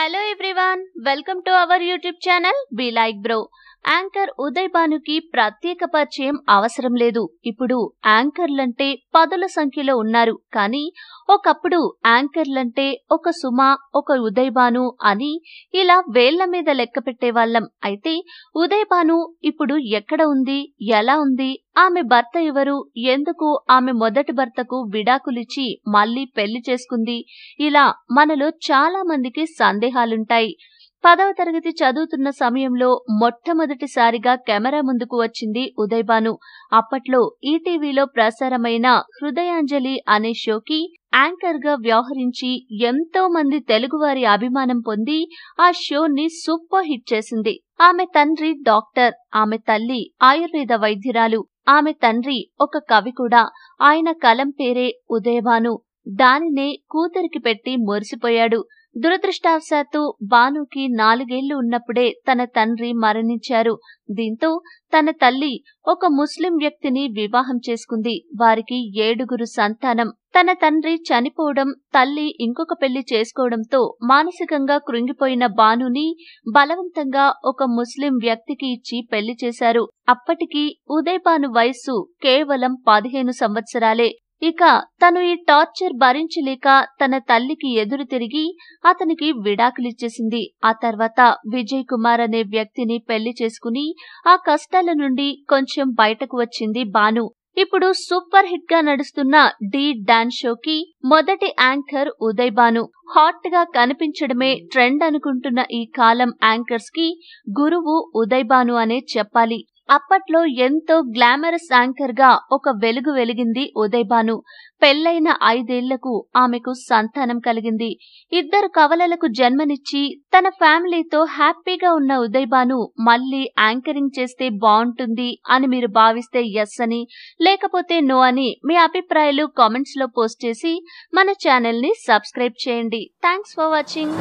hello everyone welcome to our YouTube channel be like bro anchor Uday బానుకి ప్రత్యేక పరిచయం అవసరం లేదు ఇప్పుడు యాంకర్లంటే పదుల సంఖ్యలో ఉన్నారు కానీ ఒకప్పుడు యాంకర్లంటే ఒక సుమ ఒక ఉదయ్ బాను అని ఇలా వేళ్ల మీద లెక్క పెట్టేవాళ్లం అయితే ఉదయ్ బాను ఇప్పుడు ఎక్కడ ఉంది ఎలా ఉంది ఆమె భర్త ఎవరు ఎందుకు ఆమె మొదటి భర్తకు విడాకులిచ్చి మళ్లీ పెళ్లి చేసుకుంది ఇలా మనలో చాలా మందికి సందేహాలుంటాయి పదవ తరగతి చదువుతున్న సమయంలో మొట్టమొదటిసారిగా కెమెరా ముందుకు వచ్చింది ఉదయ్బాను అప్పట్లో ఈటీవీలో ప్రసారమైన హృదయాంజలి అనే షోకి యాంకర్ గా వ్యవహరించి ఎంతో మంది తెలుగువారి అభిమానం పొంది ఆ షోని సూపర్ హిట్ చేసింది ఆమె తండ్రి డాక్టర్ ఆమె తల్లి ఆయుర్వేద వైద్యురాలు ఆమె తండ్రి ఒక కవి కూడా ఆయన కలం పేరే ఉదయభాను దానినే కూతురికి పెట్టి మురిసిపోయాడు దురదృష్టావశాత్తు బానుకి నాలుగేళ్లు ఉన్నప్పుడే తన తండ్రి మరణించారు దీంతో తన తల్లి ఒక ముస్లిం వ్యక్తిని వివాహం చేసుకుంది వారికి ఏడుగురు సంతానం తన తండ్రి చనిపోవడం తల్లి ఇంకొక పెళ్లి చేసుకోవడంతో మానసికంగా కృంగిపోయిన బానుని బలవంతంగా ఒక ముస్లిం వ్యక్తికి ఇచ్చి పెళ్లి చేశారు అప్పటికి ఉదయబాను వయస్సు కేవలం పదిహేను సంవత్సరాలే ఇక తను ఈ టార్చర్ భరించలేక తన తల్లికి ఎదురు తిరిగి అతనికి విడాకులిచ్చేసింది ఆ తర్వాత విజయ్ కుమార్ అనే వ్యక్తిని పెళ్లి చేసుకుని ఆ కష్టాల నుండి కొంచెం బయటకు వచ్చింది బాను ఇప్పుడు సూపర్ హిట్ గా నడుస్తున్న డి డాన్స్ షోకి మొదటి యాంకర్ ఉదయ్ బాను హాట్ గా కనిపించడమే ట్రెండ్ అనుకుంటున్న ఈ కాలం యాంకర్స్ కి గురువు ఉదయ్ బాను అనే చెప్పాలి అప్పట్లో ఎంతో గ్లామరస్ యాంకర్ గా ఒక వెలుగు వెలిగింది ఉదయ్ భాను పెళ్లైన ఐదేళ్లకు ఆమెకు సంతానం కలిగింది ఇద్దరు కవలలకు జన్మనిచ్చి తన ఫ్యామిలీతో హ్యాపీగా ఉన్న ఉదయ్ భాను మళ్లీ యాంకరింగ్ చేస్తే బాగుంటుంది అని మీరు భావిస్తే ఎస్ అని లేకపోతే నో అని మీ అభిప్రాయాలు కామెంట్స్ లో పోస్ట్ చేసి మన ని సబ్స్క్రైబ్ చేయండి థ్యాంక్స్ ఫర్ వాచింగ్